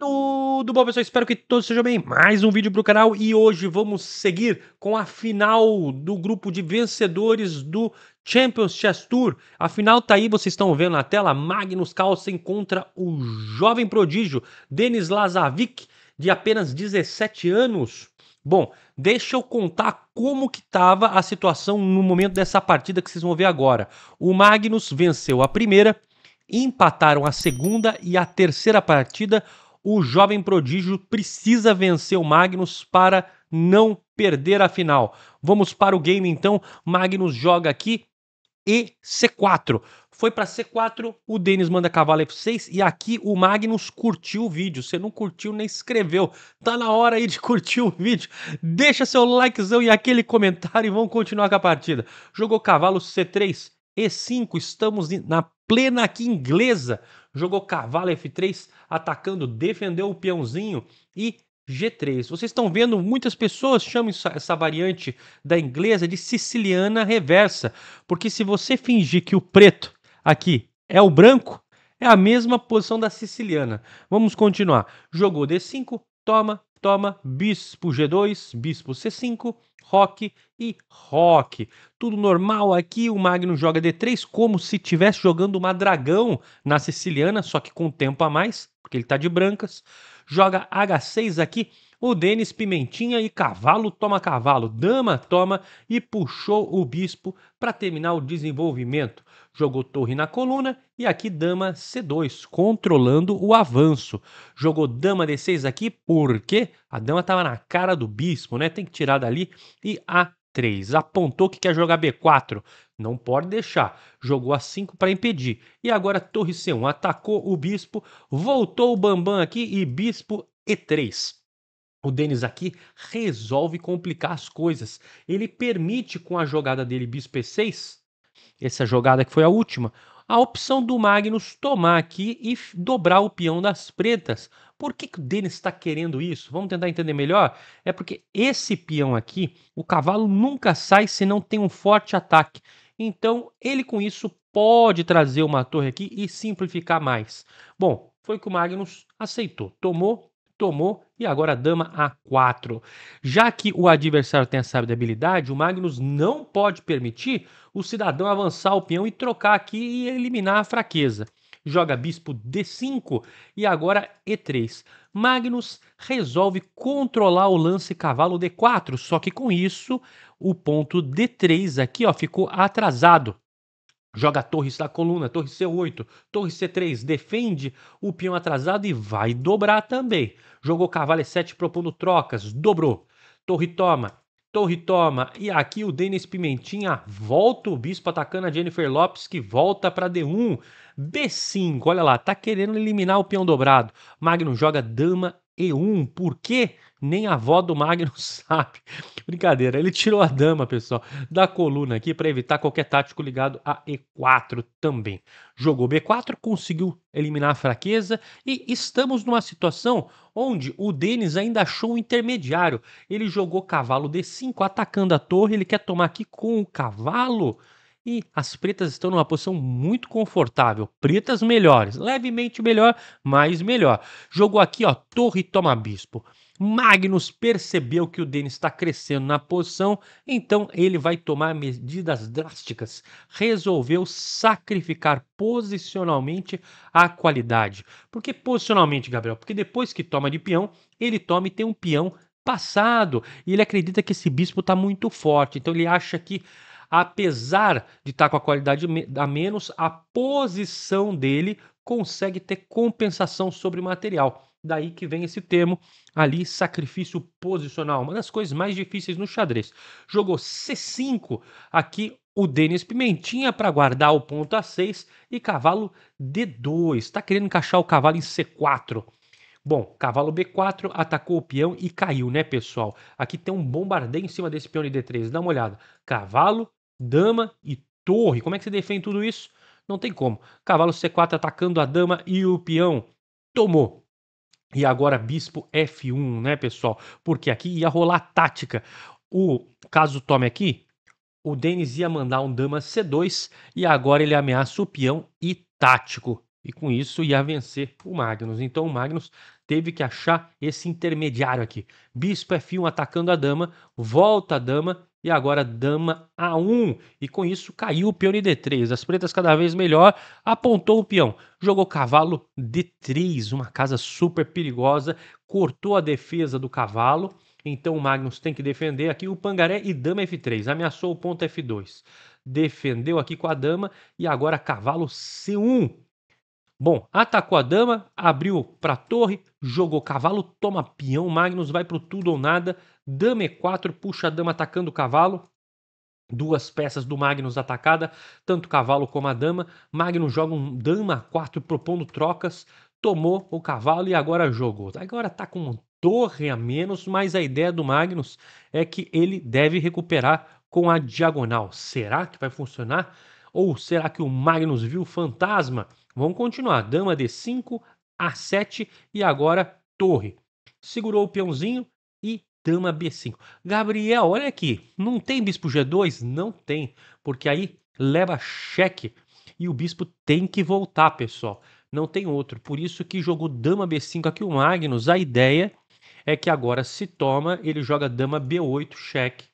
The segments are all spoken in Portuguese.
Tudo bom, pessoal? Espero que todos sejam bem. Mais um vídeo para o canal e hoje vamos seguir com a final do grupo de vencedores do Champions Chess Tour. A final tá aí, vocês estão vendo na tela, Magnus Carlsen contra o jovem prodígio Denis Lazavik de apenas 17 anos. Bom, deixa eu contar como que estava a situação no momento dessa partida que vocês vão ver agora. O Magnus venceu a primeira, empataram a segunda e a terceira partida, o jovem prodígio precisa vencer o Magnus para não perder a final. Vamos para o game então. Magnus joga aqui e C4. Foi para C4, o Denis manda cavalo F6 e aqui o Magnus curtiu o vídeo. Você não curtiu nem escreveu. Tá na hora aí de curtir o vídeo. Deixa seu likezão e aquele comentário e vamos continuar com a partida. Jogou cavalo C3, e5, estamos na plena aqui inglesa. Jogou cavalo F3, atacando, defendeu o peãozinho e G3. Vocês estão vendo, muitas pessoas chamam essa variante da inglesa de siciliana reversa, porque se você fingir que o preto aqui é o branco, é a mesma posição da siciliana. Vamos continuar. Jogou D5, toma, toma, bispo G2, bispo C5, rock e rock. Tudo normal aqui, o Magno joga D3 como se estivesse jogando uma dragão na siciliana, só que com tempo a mais, porque ele está de brancas. Joga H6 aqui o Denis Pimentinha e Cavalo toma cavalo, dama toma e puxou o bispo para terminar o desenvolvimento. Jogou torre na coluna e aqui dama C2, controlando o avanço. Jogou dama D6 aqui porque a dama estava na cara do bispo, né? Tem que tirar dali e a 3. Apontou que quer jogar B4. Não pode deixar. Jogou a 5 para impedir. E agora torre C1. Atacou o bispo. Voltou o Bambam aqui e bispo E3. O Denis aqui resolve complicar as coisas. Ele permite com a jogada dele bispo e6, essa jogada que foi a última, a opção do Magnus tomar aqui e dobrar o peão das pretas. Por que, que o Denis está querendo isso? Vamos tentar entender melhor? É porque esse peão aqui, o cavalo nunca sai se não tem um forte ataque. Então, ele com isso pode trazer uma torre aqui e simplificar mais. Bom, foi que o Magnus aceitou. Tomou, tomou e agora dama a4. Já que o adversário tem essa habilidade, o Magnus não pode permitir o cidadão avançar o peão e trocar aqui e eliminar a fraqueza. Joga bispo d5 e agora e3. Magnus resolve controlar o lance cavalo d4, só que com isso o ponto d3 aqui ó, ficou atrasado joga a torre na coluna, torre C8, torre C3, defende o peão atrasado e vai dobrar também. Jogou cavalo é E7 propondo trocas, dobrou. Torre toma, torre toma. E aqui o Denis Pimentinha volta o bispo atacando a Jennifer Lopes que volta para D1. B5, olha lá, tá querendo eliminar o peão dobrado. Magnum joga dama e1, por quê? Nem a avó do Magno sabe. Brincadeira, ele tirou a dama, pessoal, da coluna aqui para evitar qualquer tático ligado a E4 também. Jogou B4, conseguiu eliminar a fraqueza e estamos numa situação onde o Denis ainda achou um intermediário. Ele jogou cavalo D5, atacando a torre, ele quer tomar aqui com o cavalo. E as pretas estão numa posição muito confortável. Pretas melhores, levemente melhor, mas melhor. Jogou aqui, ó, torre toma bispo. Magnus percebeu que o Denis está crescendo na posição, então ele vai tomar medidas drásticas. Resolveu sacrificar posicionalmente a qualidade. Por que posicionalmente, Gabriel? Porque depois que toma de peão, ele toma e tem um peão passado. E ele acredita que esse bispo está muito forte, então ele acha que apesar de estar tá com a qualidade a menos, a posição dele consegue ter compensação sobre material. Daí que vem esse termo ali, sacrifício posicional, uma das coisas mais difíceis no xadrez. Jogou C5, aqui o Denis Pimentinha para guardar o ponto A6 e cavalo D2. Está querendo encaixar o cavalo em C4. Bom, cavalo B4 atacou o peão e caiu, né, pessoal? Aqui tem um bombardeio em cima desse peão de D3. Dá uma olhada. Cavalo dama e torre. Como é que você defende tudo isso? Não tem como. Cavalo C4 atacando a dama e o peão. Tomou. E agora bispo F1, né, pessoal? Porque aqui ia rolar tática. O caso tome aqui, o Denis ia mandar um dama C2 e agora ele ameaça o peão e tático. E com isso ia vencer o Magnus. Então o Magnus teve que achar esse intermediário aqui. Bispo F1 atacando a dama, volta a dama e agora dama A1. E com isso caiu o peão em D3. As pretas cada vez melhor, apontou o peão, jogou cavalo D3, uma casa super perigosa, cortou a defesa do cavalo. Então o Magnus tem que defender aqui o pangaré e dama F3. Ameaçou o ponto F2. Defendeu aqui com a dama e agora cavalo C1. Bom, atacou a dama, abriu para torre, jogou cavalo, toma peão, Magnus vai para tudo ou nada, Dama E4, puxa a dama atacando o cavalo. Duas peças do Magnus atacada, tanto o cavalo como a dama. Magnus joga um dama 4 propondo trocas, tomou o cavalo e agora jogou. Agora tá com torre a menos, mas a ideia do Magnus é que ele deve recuperar com a diagonal. Será que vai funcionar? Ou será que o Magnus viu fantasma? Vamos continuar. Dama D5, A7 e agora torre. Segurou o peãozinho, dama B5. Gabriel, olha aqui, não tem bispo G2? Não tem, porque aí leva cheque e o bispo tem que voltar, pessoal. Não tem outro. Por isso que jogou dama B5 aqui o Magnus. A ideia é que agora se toma, ele joga dama B8 cheque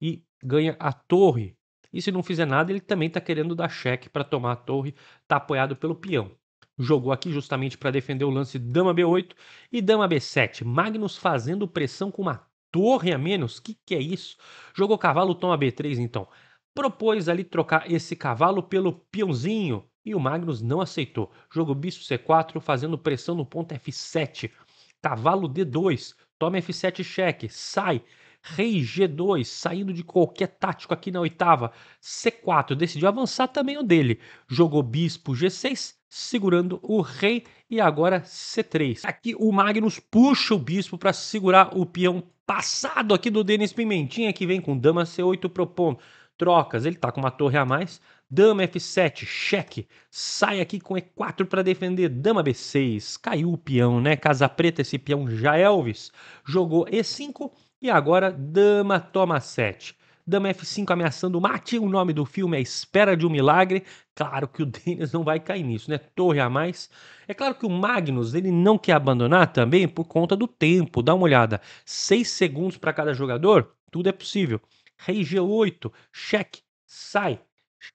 e ganha a torre. E se não fizer nada, ele também está querendo dar cheque para tomar a torre, está apoiado pelo peão jogou aqui justamente para defender o lance dama b8 e dama b7. Magnus fazendo pressão com uma torre a menos. Que que é isso? Jogou cavalo toma b3 então. Propôs ali trocar esse cavalo pelo peãozinho e o Magnus não aceitou. Jogo bispo c4 fazendo pressão no ponto f7. Cavalo d2, toma f7 cheque, sai. Rei G2, saindo de qualquer tático aqui na oitava. C4, decidiu avançar também o dele. Jogou bispo G6, segurando o rei e agora C3. Aqui o Magnus puxa o bispo para segurar o peão passado aqui do Denis Pimentinha, que vem com dama C8 propondo trocas. Ele tá com uma torre a mais. Dama F7, cheque. Sai aqui com E4 para defender. Dama B6. Caiu o peão, né? Casa preta, esse peão já é Elvis. Jogou E5 e agora dama toma 7. Dama F5 ameaçando mate. O nome do filme é Espera de um Milagre. Claro que o Denis não vai cair nisso, né? Torre a mais. É claro que o Magnus ele não quer abandonar também por conta do tempo. Dá uma olhada: 6 segundos para cada jogador, tudo é possível. Rei G8, cheque, sai,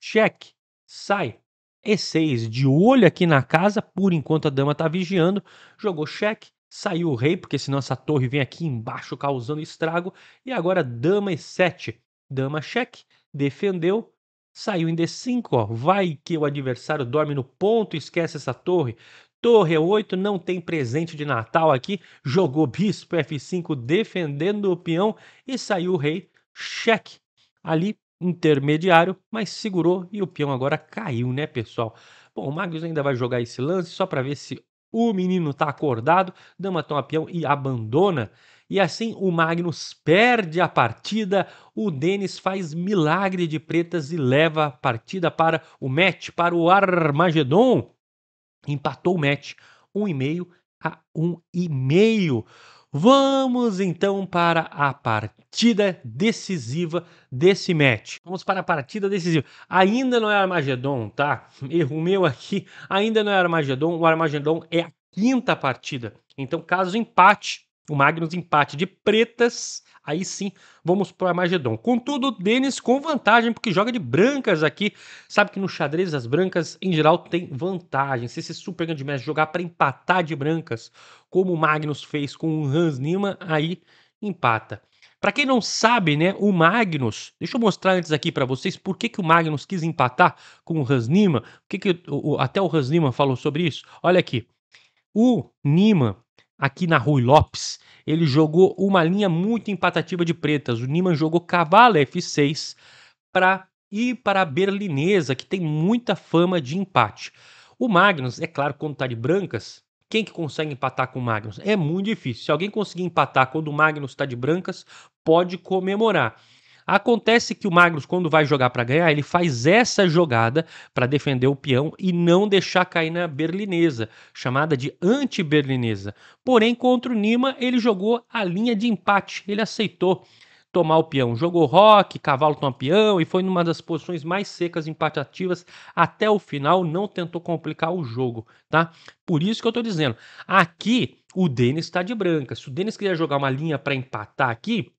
cheque, sai. E6, de olho aqui na casa, por enquanto a dama tá vigiando, jogou cheque, saiu o rei, porque senão essa torre vem aqui embaixo causando estrago, e agora dama E7, dama cheque, defendeu, saiu em D5, ó, vai que o adversário dorme no ponto, esquece essa torre. Torre 8 é não tem presente de Natal aqui, jogou bispo F5 defendendo o peão e saiu o rei cheque. Ali intermediário, mas segurou e o peão agora caiu, né, pessoal? Bom, o Magnus ainda vai jogar esse lance só para ver se o menino tá acordado, dama toma peão e abandona e assim o Magnus perde a partida. O Denis faz milagre de pretas e leva a partida para o match, para o Armagedon. Empatou o match 1,5 a 1,5. Vamos então para a partida decisiva desse match. Vamos para a partida decisiva. Ainda não é Armagedon, tá? Erro meu aqui. Ainda não é Armagedon. O Armagedon é a quinta partida. Então, caso empate, o Magnus empate de pretas. Aí sim, vamos para o Armagedon. Contudo, o Denis com vantagem, porque joga de brancas aqui. Sabe que no xadrez as brancas, em geral, tem vantagem. Se esse super grande mestre jogar para empatar de brancas, como o Magnus fez com o Hans Nima, aí empata. Para quem não sabe, né, o Magnus, deixa eu mostrar antes aqui para vocês por que, que o Magnus quis empatar com o Hans Nima, por que, que o, o, até o Hans Nima falou sobre isso. Olha aqui, o Nima aqui na Rui Lopes, ele jogou uma linha muito empatativa de pretas. O Niman jogou cavalo F6 para ir para a berlinesa, que tem muita fama de empate. O Magnus, é claro, quando está de brancas, quem que consegue empatar com o Magnus? É muito difícil. Se alguém conseguir empatar quando o Magnus está de brancas, pode comemorar. Acontece que o Magnus, quando vai jogar para ganhar, ele faz essa jogada para defender o peão e não deixar cair na berlinesa, chamada de anti-berlinesa. Porém, contra o Nima, ele jogou a linha de empate, ele aceitou tomar o peão. Jogou rock, cavalo toma peão e foi numa das posições mais secas empatativas até o final, não tentou complicar o jogo, tá? Por isso que eu tô dizendo. Aqui o Denis está de branca. Se o Denis quiser jogar uma linha para empatar aqui,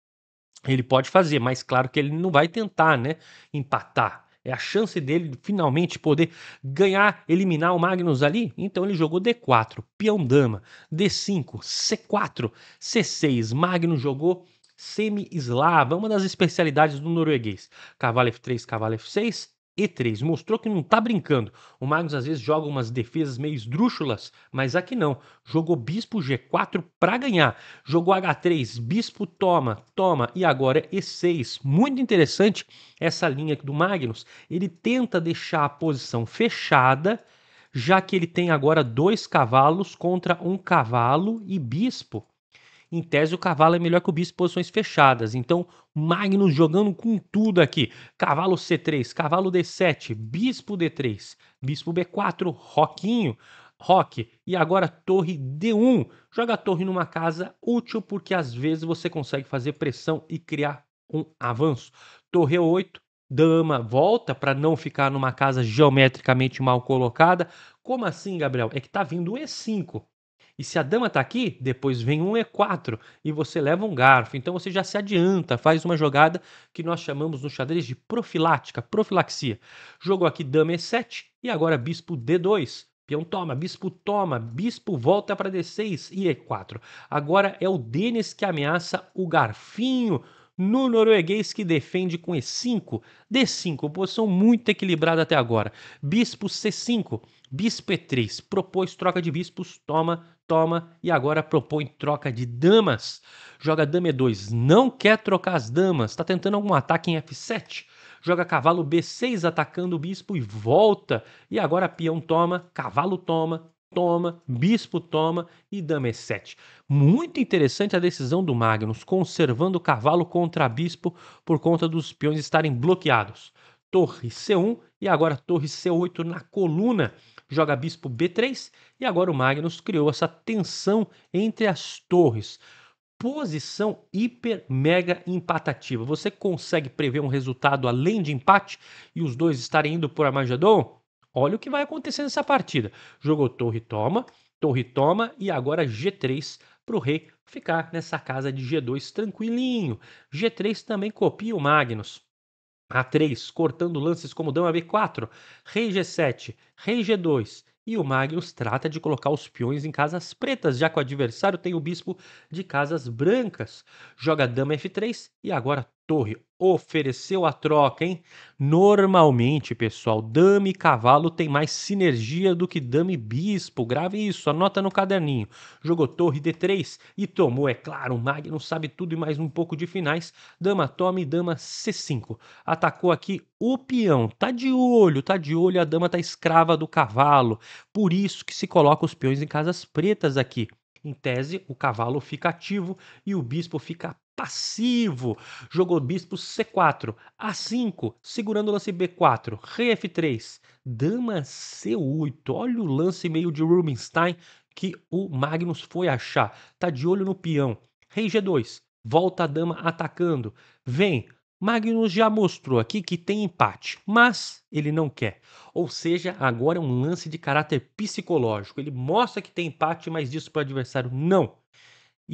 ele pode fazer, mas claro que ele não vai tentar, né, empatar. É a chance dele finalmente poder ganhar, eliminar o Magnus ali. Então ele jogou D4, peão dama, D5, C4, C6. Magnus jogou semi-eslava, uma das especialidades do norueguês. Cavalo F3, cavalo F6, e3 mostrou que não está brincando. O Magnus às vezes joga umas defesas meio esdrúxulas, mas aqui não. Jogou bispo G4 para ganhar. Jogou H3, bispo toma, toma e agora é E6. Muito interessante essa linha do Magnus. Ele tenta deixar a posição fechada, já que ele tem agora dois cavalos contra um cavalo e bispo. Em tese, o cavalo é melhor que o bispo em posições fechadas. Então, Magnus jogando com tudo aqui. Cavalo C3, cavalo D7, bispo D3, bispo B4, roquinho, roque. E agora torre D1. Joga a torre numa casa útil porque às vezes você consegue fazer pressão e criar um avanço. Torre 8, dama volta para não ficar numa casa geometricamente mal colocada. Como assim, Gabriel? É que tá vindo o E5. E se a dama está aqui, depois vem um E4 e você leva um garfo. Então você já se adianta, faz uma jogada que nós chamamos no xadrez de profilática, profilaxia. Jogou aqui dama E7 e agora bispo D2. Peão toma, bispo toma, bispo volta para D6 e E4. Agora é o Denis que ameaça o garfinho no norueguês que defende com E5, D5, posição muito equilibrada até agora. Bispo C5, bispo E3, propôs troca de bispos, toma toma e agora propõe troca de damas. Joga dama E2, não quer trocar as damas, está tentando algum ataque em F7. Joga cavalo B6 atacando o bispo e volta. E agora peão toma, cavalo toma, toma, bispo toma e dama E7. Muito interessante a decisão do Magnus, conservando o cavalo contra bispo por conta dos peões estarem bloqueados. Torre C1 e agora torre C8 na coluna joga bispo B3 e agora o Magnus criou essa tensão entre as torres. Posição hiper mega empatativa. Você consegue prever um resultado além de empate e os dois estarem indo por Armagedon? Olha o que vai acontecer nessa partida. Jogou torre toma, torre toma e agora G3 para o rei ficar nessa casa de G2 tranquilinho. G3 também copia o Magnus. A3, cortando lances como dama B4, rei G7, rei G2, e o Magnus trata de colocar os peões em casas pretas, já que o adversário tem o bispo de casas brancas. Joga dama F3 e agora Torre ofereceu a troca, hein? Normalmente, pessoal, dama e cavalo tem mais sinergia do que dama e bispo. Grave isso, anota no caderninho. Jogou torre D3 e tomou, é claro, o Magno sabe tudo e mais um pouco de finais. Dama toma e dama C5. Atacou aqui o peão. Tá de olho, tá de olho, a dama tá escrava do cavalo. Por isso que se coloca os peões em casas pretas aqui. Em tese, o cavalo fica ativo e o bispo fica passivo. Jogou bispo C4, A5, segurando o lance B4, rei F3, dama C8. Olha o lance meio de Rubinstein que o Magnus foi achar. Tá de olho no peão. Rei G2, volta a dama atacando. Vem, Magnus já mostrou aqui que tem empate, mas ele não quer. Ou seja, agora é um lance de caráter psicológico. Ele mostra que tem empate, mas diz para o adversário não.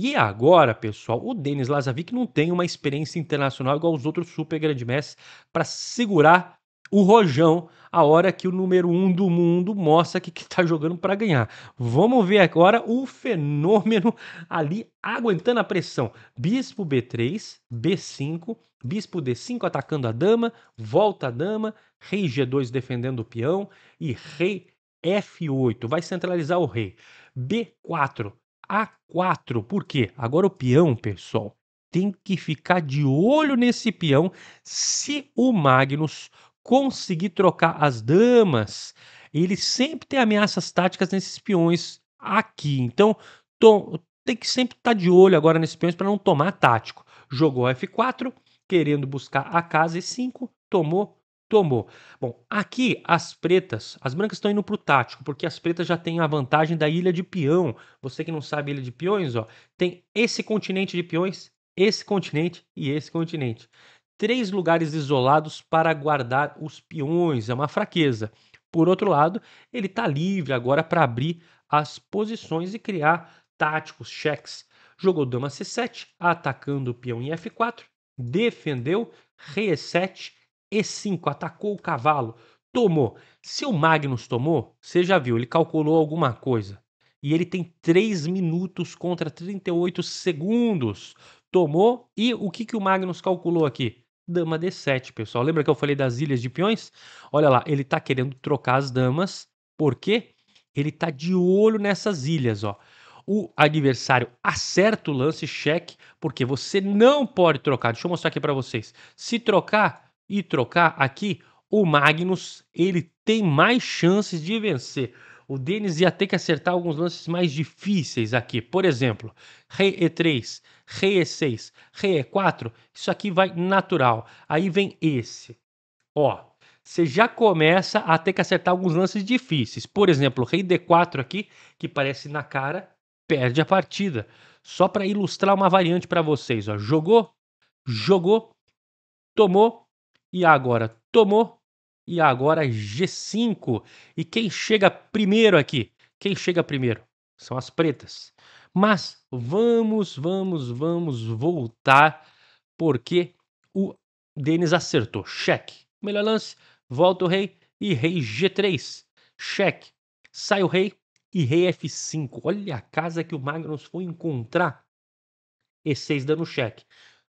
E agora, pessoal, o Denis Lazavic não tem uma experiência internacional igual os outros super grandes mestres para segurar o rojão a hora que o número um do mundo mostra que está jogando para ganhar. Vamos ver agora o fenômeno ali aguentando a pressão. Bispo B3, B5, Bispo D5 atacando a dama, volta a dama, Rei G2 defendendo o peão e Rei F8. Vai centralizar o rei. B4 a4. Por quê? Agora o peão, pessoal, tem que ficar de olho nesse peão se o Magnus conseguir trocar as damas. Ele sempre tem ameaças táticas nesses peões aqui. Então, tem que sempre estar tá de olho agora nesses peões para não tomar tático. Jogou F4, querendo buscar a casa E5, tomou tomou. Bom, aqui as pretas, as brancas estão indo para o tático, porque as pretas já têm a vantagem da ilha de peão. Você que não sabe ilha de peões, ó, tem esse continente de peões, esse continente e esse continente. Três lugares isolados para guardar os peões, é uma fraqueza. Por outro lado, ele está livre agora para abrir as posições e criar táticos, cheques. Jogou dama c7, atacando o peão em f4, defendeu, e 7 e5, atacou o cavalo, tomou. Se o Magnus tomou, você já viu, ele calculou alguma coisa. E ele tem 3 minutos contra 38 segundos. Tomou e o que, que o Magnus calculou aqui? Dama D7, pessoal. Lembra que eu falei das ilhas de peões? Olha lá, ele está querendo trocar as damas, porque ele está de olho nessas ilhas, ó. O adversário acerta o lance cheque, porque você não pode trocar. Deixa eu mostrar aqui para vocês. Se trocar, e trocar aqui, o Magnus ele tem mais chances de vencer. O Denis ia ter que acertar alguns lances mais difíceis aqui. Por exemplo, rei e3, rei e6, rei e4. Isso aqui vai natural. Aí vem esse. Ó, você já começa a ter que acertar alguns lances difíceis. Por exemplo, rei d4 aqui, que parece na cara, perde a partida. Só para ilustrar uma variante para vocês, ó. Jogou, jogou, tomou, e agora tomou e agora G5. E quem chega primeiro aqui? Quem chega primeiro? São as pretas. Mas vamos, vamos, vamos voltar porque o Denis acertou. Cheque. Melhor lance, volta o rei e rei G3. Cheque. Sai o rei e rei F5. Olha a casa que o Magnus foi encontrar. E6 dando cheque.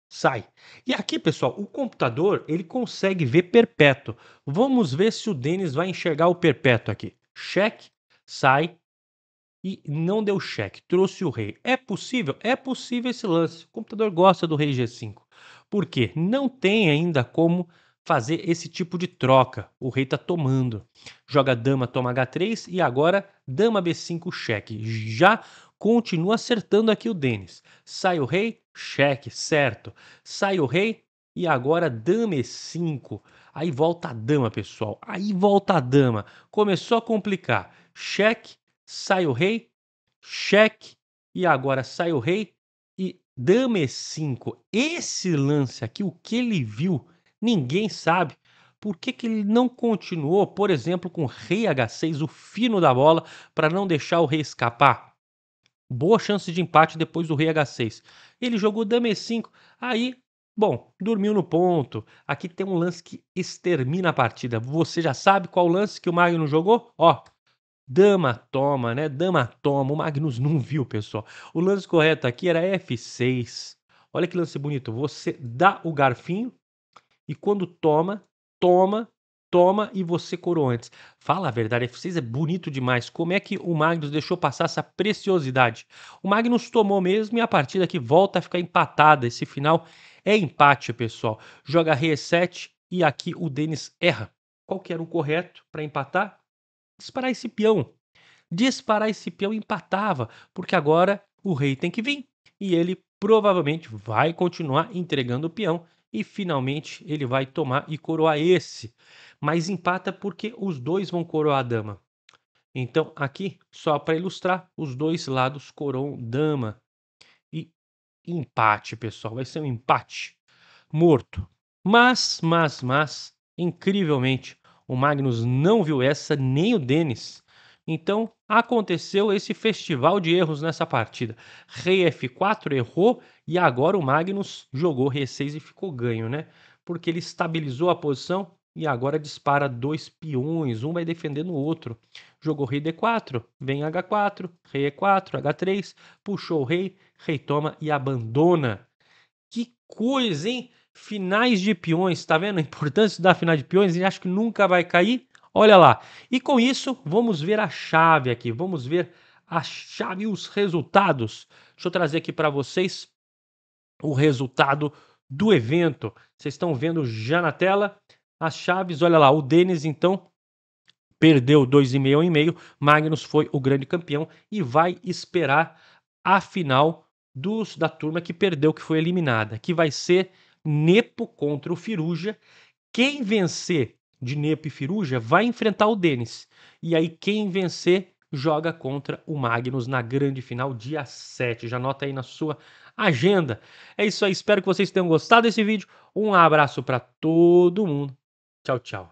Sai. E aqui, pessoal, o computador ele consegue ver perpétuo. Vamos ver se o Denis vai enxergar o perpétuo aqui. Cheque, sai e não deu cheque, trouxe o rei. É possível? É possível esse lance. O computador gosta do rei G5. Por quê? Não tem ainda como fazer esse tipo de troca. O rei tá tomando. Joga dama, toma H3 e agora dama B5 cheque. Já Continua acertando aqui o Denis. Sai o rei, cheque, certo. Sai o rei e agora dama e5. Aí volta a dama, pessoal. Aí volta a dama. Começou a complicar. Cheque, sai o rei, cheque e agora sai o rei e dama e5. Esse lance aqui, o que ele viu, ninguém sabe. Por que, que ele não continuou, por exemplo, com rei h6, o fino da bola, para não deixar o rei escapar? boa chance de empate depois do rei H6. Ele jogou dama E5, aí, bom, dormiu no ponto. Aqui tem um lance que extermina a partida. Você já sabe qual lance que o Magno jogou? Ó, dama toma, né? Dama toma. O Magnus não viu, pessoal. O lance correto aqui era F6. Olha que lance bonito. Você dá o garfinho e quando toma, toma toma e você corou antes. Fala a verdade, F6 é bonito demais. Como é que o Magnus deixou passar essa preciosidade? O Magnus tomou mesmo e a partida que volta a ficar empatada. Esse final é empate, pessoal. Joga e 7 e aqui o Denis erra. Qual que era o correto para empatar? Disparar esse peão. Disparar esse peão empatava, porque agora o rei tem que vir e ele provavelmente vai continuar entregando o peão e finalmente ele vai tomar e coroar esse mas empata porque os dois vão coroar a dama. Então, aqui, só para ilustrar, os dois lados coroam dama. E empate, pessoal, vai ser um empate morto. Mas, mas, mas, incrivelmente, o Magnus não viu essa, nem o Denis. Então, aconteceu esse festival de erros nessa partida. Rei F4 errou e agora o Magnus jogou Rei 6 e ficou ganho, né? Porque ele estabilizou a posição e agora dispara dois peões, um vai defendendo o outro. Jogou rei d4, vem h4, rei e4, h3, puxou o rei, rei toma e abandona. Que coisa, hein? Finais de peões, tá vendo a importância da final de peões? E acho que nunca vai cair. Olha lá. E com isso, vamos ver a chave aqui, vamos ver a chave e os resultados. Deixa eu trazer aqui para vocês o resultado do evento. Vocês estão vendo já na tela as chaves, olha lá, o Denis então perdeu 2,5 em meio. Magnus foi o grande campeão e vai esperar a final dos da turma que perdeu, que foi eliminada, que vai ser Nepo contra o Firuja. Quem vencer de Nepo e Firuja vai enfrentar o Denis. E aí quem vencer joga contra o Magnus na grande final, dia 7. Já anota aí na sua agenda. É isso aí, espero que vocês tenham gostado desse vídeo. Um abraço para todo mundo Tchau, tchau.